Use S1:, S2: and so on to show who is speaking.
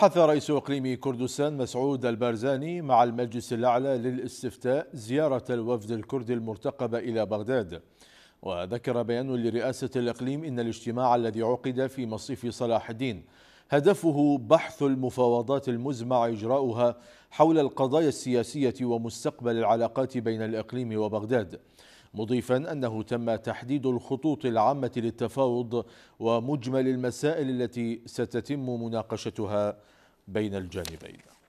S1: بحث رئيس اقليم كردستان مسعود البارزاني مع المجلس الاعلى للاستفتاء زياره الوفد الكردي المرتقب الى بغداد وذكر بيان لرئاسه الاقليم ان الاجتماع الذي عقد في مصيف صلاح الدين هدفه بحث المفاوضات المزمع إجراؤها حول القضايا السياسية ومستقبل العلاقات بين الإقليم وبغداد مضيفا أنه تم تحديد الخطوط العامة للتفاوض ومجمل المسائل التي ستتم مناقشتها بين الجانبين